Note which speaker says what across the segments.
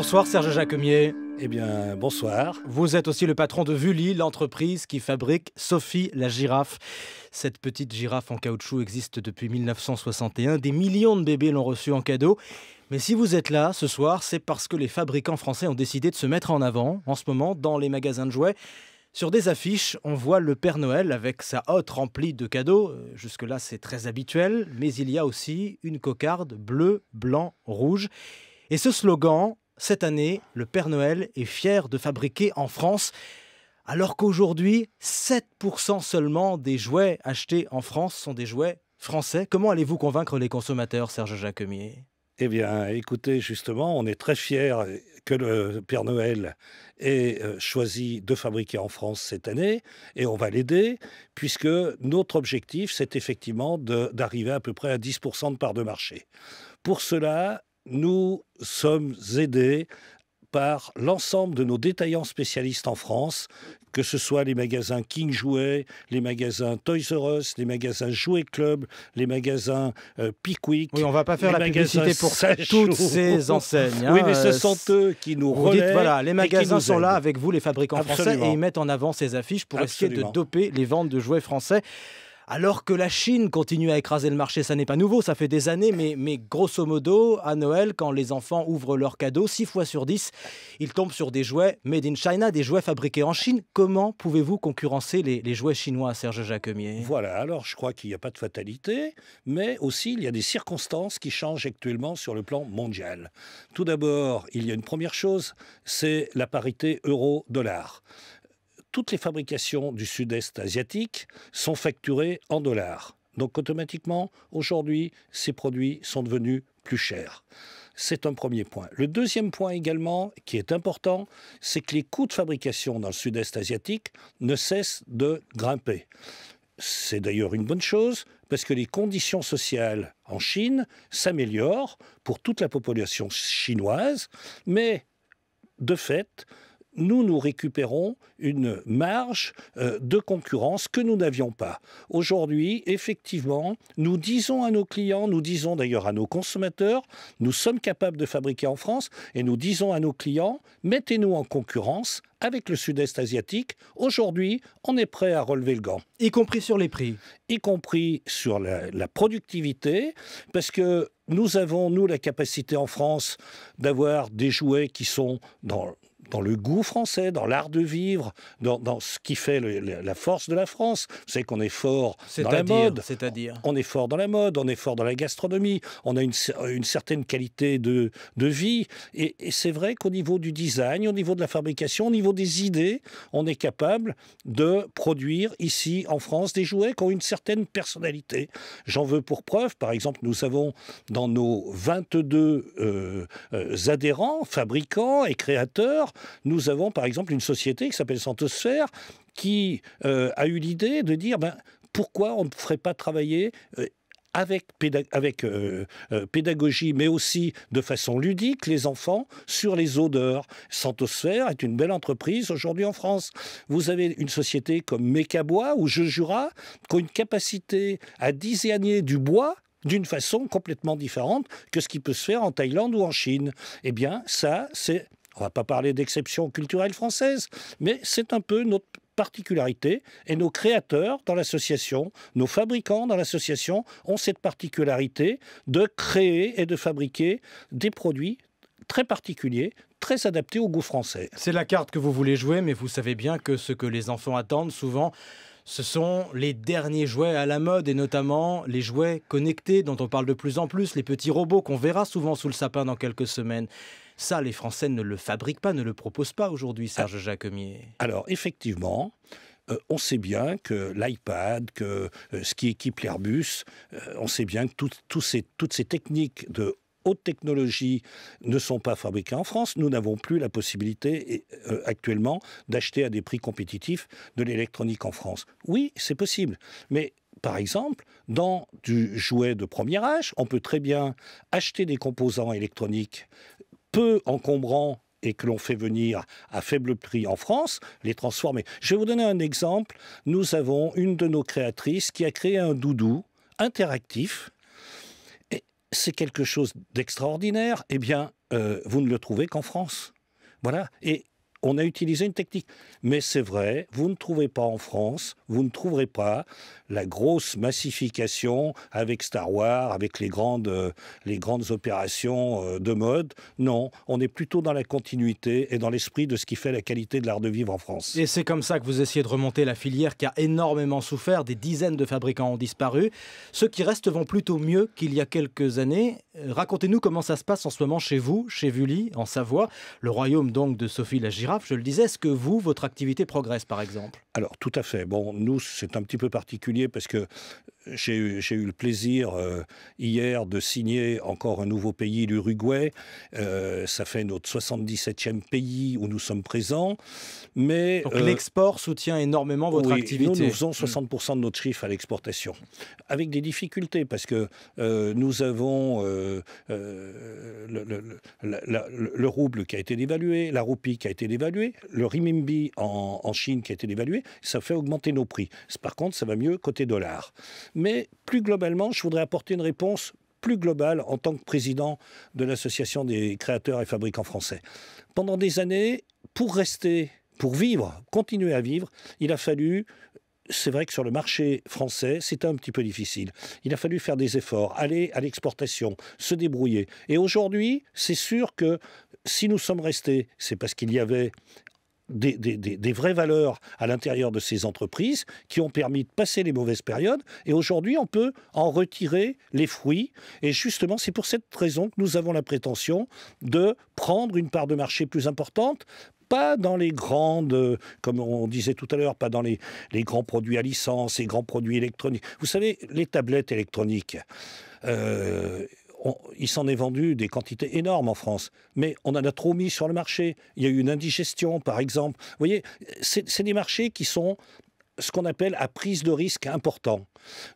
Speaker 1: Bonsoir Serge Jacquemier. Eh bien, bonsoir. Vous êtes aussi le patron de Vully, l'entreprise qui fabrique Sophie la girafe. Cette petite girafe en caoutchouc existe depuis 1961. Des millions de bébés l'ont reçue en cadeau. Mais si vous êtes là ce soir, c'est parce que les fabricants français ont décidé de se mettre en avant en ce moment dans les magasins de jouets. Sur des affiches, on voit le Père Noël avec sa hotte remplie de cadeaux. Euh, jusque-là, c'est très habituel. Mais il y a aussi une cocarde bleu, blanc, rouge. Et ce slogan, cette année, le Père Noël est fier de fabriquer en France, alors qu'aujourd'hui, 7% seulement des jouets achetés en France sont des jouets français. Comment allez-vous convaincre les consommateurs, Serge Jacquemier eh bien, écoutez, justement, on est très fier que le Père Noël ait
Speaker 2: euh, choisi de fabriquer en France cette année, et on va l'aider, puisque notre objectif, c'est effectivement d'arriver à peu près à 10% de part de marché. Pour cela, nous sommes aidés par l'ensemble de nos détaillants spécialistes en France, que ce soit les magasins King Jouet, les magasins Toys R Us, les magasins Jouet Club, les magasins euh, Pickwick. Oui, on va pas faire la publicité pour toutes ces enseignes. Hein, oui, mais ce euh, sont eux qui nous Vous voilà, les magasins sont là avec
Speaker 1: vous, les fabricants français, et ils mettent en avant ces affiches pour essayer de doper les ventes de jouets français alors que la Chine continue à écraser le marché. Ça n'est pas nouveau, ça fait des années, mais, grosso modo, à Noël, quand les enfants ouvrent leurs cadeaux, 6 fois sur 10, ils tombent sur des jouets made in China, des jouets fabriqués en Chine. Comment pouvez-vous concurrencer les, les, jouets chinois, Serge Jacquemier Voilà,
Speaker 2: alors je crois qu'il n'y a pas de fatalité, mais aussi il y a des circonstances qui changent actuellement sur le plan mondial. Tout d'abord, il y a une première chose, c'est la parité euro-dollar toutes les fabrications du sud-est asiatique sont facturées en dollars. Donc automatiquement, aujourd'hui, ces produits sont devenus plus chers. C'est un premier point. Le deuxième point également, qui est important, c'est que les coûts de fabrication dans le sud-est asiatique ne cessent de grimper. C'est d'ailleurs une bonne chose parce que les conditions sociales en Chine s'améliorent pour toute la population chinoise, mais de fait, nous, nous récupérons une marge euh, de concurrence que nous n'avions pas. Aujourd'hui, effectivement, nous disons à nos clients, nous disons d'ailleurs à nos consommateurs, nous sommes capables de fabriquer en France et nous disons à nos clients, mettez-nous en concurrence avec le sud-est asiatique. Aujourd'hui, on est prêt à relever le gant. Y compris sur les prix. Y compris sur la, la productivité, parce que nous avons, nous, la capacité en France d'avoir des jouets qui sont dans dans le goût français, dans l'art de vivre, dans, ce qui fait la force de la France. C'est qu'on est fort dans la mode. C'est-à-dire On est fort dans la mode, on est fort dans la gastronomie, on a une, une certaine qualité de, vie. Et, c'est vrai qu'au niveau du design, au niveau de la fabrication, au niveau des idées, on est capable de produire ici en France des jouets qui ont une certaine personnalité. J'en veux pour preuve, par exemple, nous avons dans nos 22 euh, euh, adhérents, fabricants et créateurs, nous avons par exemple une société qui s'appelle Santosphère qui euh, a eu l'idée de dire ben, pourquoi on ne ferait pas travailler euh, avec, avec euh, pédagogie, mais aussi de façon ludique, les enfants sur les odeurs. Santosphère est une belle entreprise aujourd'hui en France. Vous avez une société comme Mécabois ou Je Jura qui ont une capacité à designer du bois d'une façon complètement différente que ce qui peut se faire en Thaïlande ou en Chine. Eh bien, ça, c'est on ne va pas parler d'exception culturelle française, mais c'est un peu notre particularité et nos créateurs dans l'association, nos fabricants dans l'association ont cette particularité de créer et de fabriquer
Speaker 1: des produits très particuliers, très adaptés au goût français. C'est la carte que vous voulez jouer, mais vous savez bien que ce que les enfants attendent souvent, ce sont les derniers jouets à la mode et notamment les jouets connectés dont on parle de plus en plus, les petits robots qu'on verra souvent sous le sapin dans quelques semaines. Ça, les Français ne le fabriquent pas, ne le proposent pas aujourd'hui, Serge ah. Jacquemier. Alors, effectivement, euh, on sait bien que l'iPad, que
Speaker 2: euh, ce qui équipe l'Airbus, euh, on sait bien que toutes ces techniques de haute technologie ne sont pas fabriquées en France. Nous n'avons plus la possibilité actuellement d'acheter à des prix compétitifs de l'électronique en France. Oui, c'est possible, mais par exemple, dans du jouet de premier âge, on peut très bien acheter des composants électroniques encombrant et que l'on fait venir à faible prix en France, les transformer. Je vais vous donner un exemple. Nous avons une de nos créatrices qui a créé un doudou interactif. Et c'est quelque chose d'extraordinaire. Eh bien, euh, vous ne le trouvez qu'en France. Voilà. Et on a utilisé une technique. Mais c'est vrai, vous ne trouvez pas en France, vous ne trouverez pas la grosse massification avec Star Wars, avec les grandes, euh, les grandes opérations euh, de mode. Non, on est plutôt dans la continuité et dans l'esprit de ce qui fait la qualité de l'art de vivre en France.
Speaker 1: Et c'est comme ça que vous essayez de remonter la filière qui a énormément souffert. Des dizaines de fabricants ont disparu. Ceux qui restent vont plutôt mieux qu'il y a quelques années. Euh, racontez-nous comment ça se passe en ce moment chez vous, chez Vully, en Savoie, le royaume donc de Sophie Lagir je le disais, est-ce que vous, votre activité progresse par exemple
Speaker 2: Alors tout à fait. Bon, nous, c'est un petit peu particulier parce que j'ai eu le plaisir euh, hier de signer encore un nouveau pays, l'Uruguay. Euh, ça fait notre 77e pays où nous sommes présents. Mais, Donc euh, l'export soutient énormément votre activité. Nous, nous faisons 60% mm. de notre chiffre à l'exportation, avec des difficultés parce que nous avons le, le rouble qui a été dévalué, la roupie qui a été dévaluée le renminbi en, en, Chine qui a été dévalué, ça fait augmenter nos prix. Par contre, ça va mieux côté dollar. Mais plus globalement, je voudrais apporter une réponse plus globale en tant que président de l'Association des créateurs et fabricants français. Pendant des années, pour rester, pour vivre, continuer à vivre, il a fallu c'est vrai que sur le marché français, c'était un petit peu difficile. Il a fallu faire des efforts, aller à l'exportation, se débrouiller. Et aujourd'hui, c'est sûr que si nous sommes restés, c'est parce qu'il y avait des, vraies valeurs à l'intérieur de ces entreprises qui ont permis de passer les mauvaises périodes. Et aujourd'hui, on peut en retirer les fruits. Et justement, c'est pour cette raison que nous avons la prétention de prendre une part de marché plus importante. Pas dans les grandes, euh, comme on disait tout à l'heure, pas dans les, grands produits à licence, les grands produits électroniques. Vous savez, les tablettes électroniques. Euh, il s'en est vendu des quantités énormes en France, mais on en a trop mis sur le marché. Il y a eu une indigestion, par exemple. Vous voyez, c'est des marchés qui sont ce qu'on appelle à prise de risque important.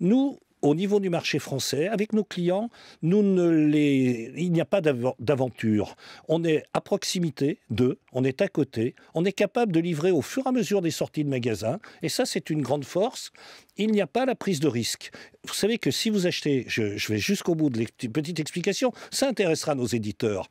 Speaker 2: Nous, au niveau du marché français, avec nos clients, il n'y a pas d'aventure. On est à proximité d'eux, on est à côté, on est capable de livrer au fur et à mesure des sorties de magasins. Et ça, c'est une grande force. Il n'y a pas la prise de risque. Vous savez que si vous achetez, je, vais jusqu'au bout de la petite explication, ça intéressera nos éditeurs.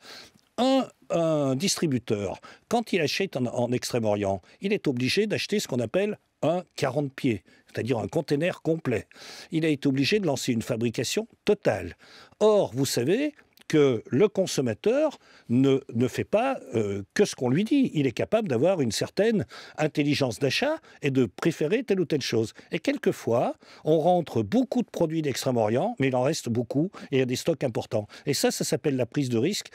Speaker 2: Un, distributeur, quand il achète en Extrême-Orient, il est obligé d'acheter ce qu'on appelle un 40 pieds, c'est-à-dire un container complet. Il a été obligé de lancer une fabrication totale. Or, vous savez que le consommateur ne, ne fait pas euh, que ce qu'on lui dit. Il est capable d'avoir une certaine intelligence d'achat et de préférer telle ou telle chose. Et quelquefois, on rentre beaucoup de produits d'Extrême-Orient, mais il en reste beaucoup et il y a des stocks importants. Et ça, ça s'appelle la prise de risque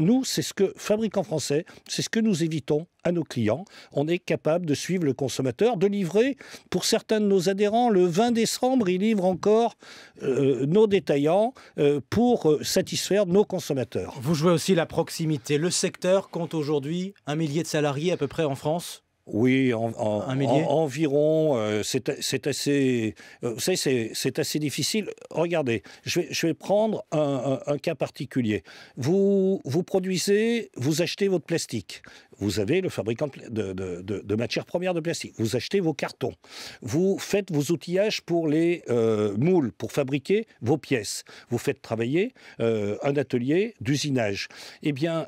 Speaker 2: nous, c'est ce que, fabricants français, c'est ce que nous évitons à nos clients. On est capable de suivre le consommateur, de livrer, pour certains de nos adhérents, le 20 décembre, ils livrent encore euh, nos détaillants euh, pour euh, satisfaire nos consommateurs.
Speaker 1: Vous jouez aussi la proximité. Le secteur compte aujourd'hui un millier de salariés à peu près en France
Speaker 2: oui, en, environ. Euh, c'est assez, euh, vous savez, c'est assez difficile. Regardez, je vais, je vais prendre un, cas particulier. Vous, vous produisez, vous achetez votre plastique. Vous avez le fabricant de, de, de, de matières premières de plastique. Vous achetez vos cartons. Vous faites vos outillages pour les euh, moules, pour fabriquer vos pièces. Vous faites travailler un atelier d'usinage. Eh bien,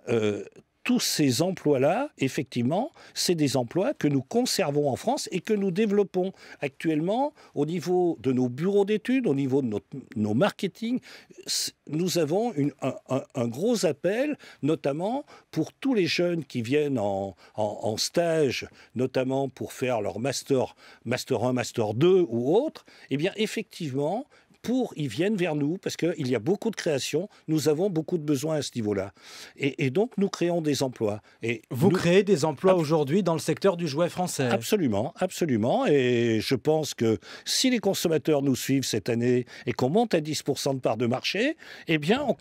Speaker 2: tous ces emplois-là, effectivement, c'est des emplois que nous conservons en France et que nous développons actuellement au niveau de nos bureaux d'études, au niveau de nos marketing. Nous avons un, gros appel, notamment pour tous les jeunes qui viennent en, stage, notamment pour faire leur master, master 1, master 2 ou autre. Eh bien, effectivement, pour, ils viennent vers nous parce qu'il y a beaucoup de création, Nous avons beaucoup de besoins à ce niveau-là. Et, donc, nous créons des emplois. Et Vous créez des emplois aujourd'hui dans le secteur du jouet français Absolument, absolument. Et je pense que si les consommateurs nous suivent cette année et qu'on monte à 10% de part de marché, eh bien, on,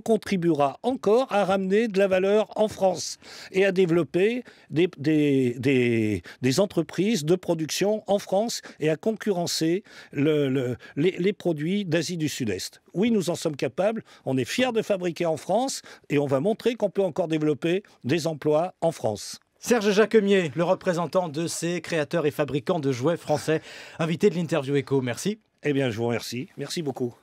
Speaker 2: contribuera encore à ramener de la valeur en France et à développer des, des, entreprises de production en France et à concurrencer le, les produits d'Asie du Sud-Est. Oui, nous en sommes capables, on est fiers de fabriquer en France et on va montrer qu'on peut encore développer des emplois en France.
Speaker 1: Serge Jacquemier, le représentant de ces créateurs et fabricants de jouets français, invité de l'interview Echo, merci. Eh bien, je vous remercie. Merci beaucoup.